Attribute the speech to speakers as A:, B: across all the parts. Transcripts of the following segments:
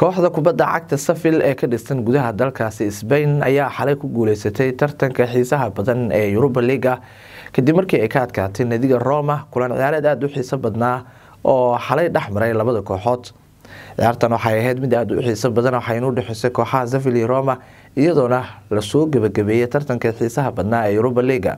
A: kooxda kubadda cagta safil ee ka dhisan gudaha dalkaasi sbain ayaa xalay ku guuleysatay tartanka xiisaha badan ee yuruba liga ah. kadib markii ay ka adkaatay nadiga roma kulan ciyaareed aada u xiiso badnaa oo xalay dhex maray labada kooxood ciyaartan waxay ahayd mid aada u xiiso badan waxayna u dhexeysay kooxaha safil iyo roma iyadoona lasoo gebagabeeyey tartanka xiisaha badnaa ee yuruba liga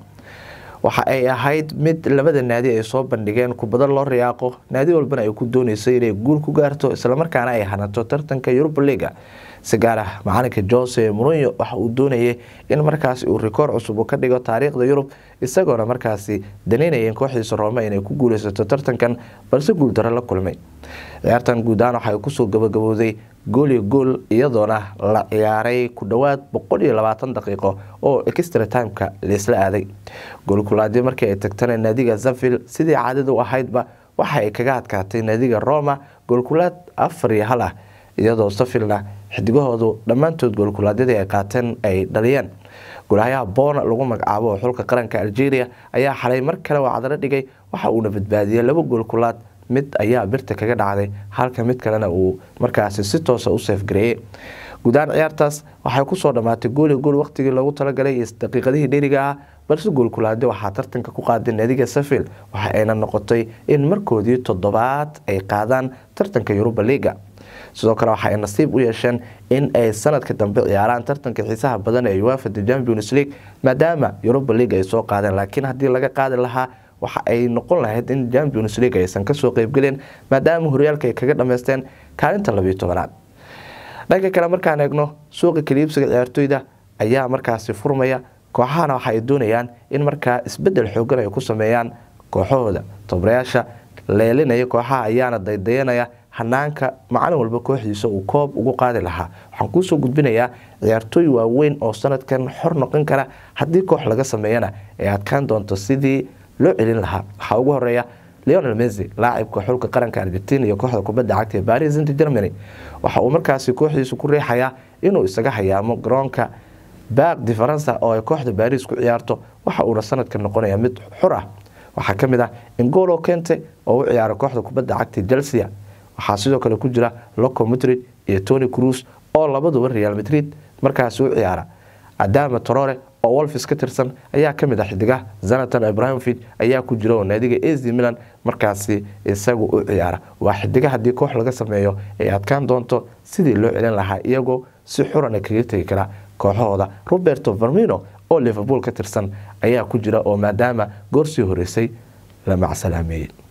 A: waxa ay ahayd mid labada naadi ay soo bandhigeen kubada loo riyaaqo naadi walbana ay ku dooneyso inay guul ku gaarto islamarkaana ay hanato tartanka yuruba liiga si gaar ah macalinka jose muruyo waxa uu doonayay in markaasi uu rikoor cusub u ka dhigo taariikhda yurub isagoona markaasi danaynayeen kooxdiisa roome inay ku guuleysato tartankan balse guuldaro la kulmay ciyaartan guud ahaan waxa ay kusoo gabagabowday gooliyo gool iyadoona la ciyaaray ku dhowaad boqol iyo labaatan daqiiqo oo extra timeka laisla aaday goolkulaadii markii ay tagtana naadiga zavil sidii caadada u ahaydba waxa ay kaga adkaatay naadiga roma goolkulaad afar iyo hal ah iyadoo savilna xidigahoodu dhammaantood goolkulaadyadii ay qaateen ay dhaliyeen golahayaha boona lagu magacaabo xulka qaranka algeria ayaa xalay mar kale oo cadalo dhigay waxa uuna badbaadiyey labo goolkulaad mid ayaa birta kaga dhacday halka mid kalena uu markaasi si toosa u seefgareeyey guudahaan ciyaartaas waxay kusoo dhammaatay gooli gool waqtigii loogu talagalay iyo daqiiqadihii dheriga ah balse goolkulaadi waxaa tartanka ku qaaday naadiga safil waxa ayna noqotay in markoodii toddobaad ay qaadaan tartanka yuruba liiga sidoo kale waxaay nasiib u yeesheen in ay sanadka dambe ciyaaraan tartanka xiisaha badan ee uafada champions league maadaama yuruba league ay soo qaadeen laakiin haddii laga qaadi lahaa waxa ay noqon lahayd in champions league aysan kasoo qeybgelin maadaama horyaalka ay kaga dhammaysteen kaalinta labiyo tobanaad dhanka kale markaan eegno suuqa kaliibsiga ciyaartoyda ayaa markaasi furmaya kooxahana waxa ay doonayaan in markaa isbedel xoogan ay ku sameeyaan kooxahooda tobarayaasha leelinaya kooxaha ayaana daydayanaya hanaanka macalin walba kooxdiisa uu koob ugu qaadi lahaa waxaan kuusoo gudbinayaa ciyaartooy waaweyn oo sanadkan xor noqon kara haddii koox laga sameeyana ay adkaan doonto sidii loo celin lahaa waxaa ugu horeeya leonel mesy laacibka xulka qaranka argentina iyo kooxda kubadda cagta ee baris int germany waxa uu markaasi kooxdiisa ku riixayaa inuu isaga hayaamo garoonka baaqdi faransa oo ay kooxda baris ku ciyaarto waxa uuna sanadka noqonaya mid xur ah waxaa ka mid ah ingolo kente oo u ciyaara kooxda kubadda cagta chelsea waxaa sidoo kale ku jira loco madrid iyo tony cruz oo labaduba real madrid markaasi u ciyaara adaama torore oo wolfis ka tirsan ayaa ka mid ah xidiga zanatan ibrahimovid ayaa ku jira oo naadiga ac milan markaasi isagu u ciyaara waa xidiga haddii koox laga sameeyo ay adkaan doonto sidii loo celin lahaa iyagoo si xurana kaga tegi kara kooxahooda roberto vermino oo liverpool ka tirsan ayaa ku jira oo maadaama goorsii horeysay la macsalaameeyey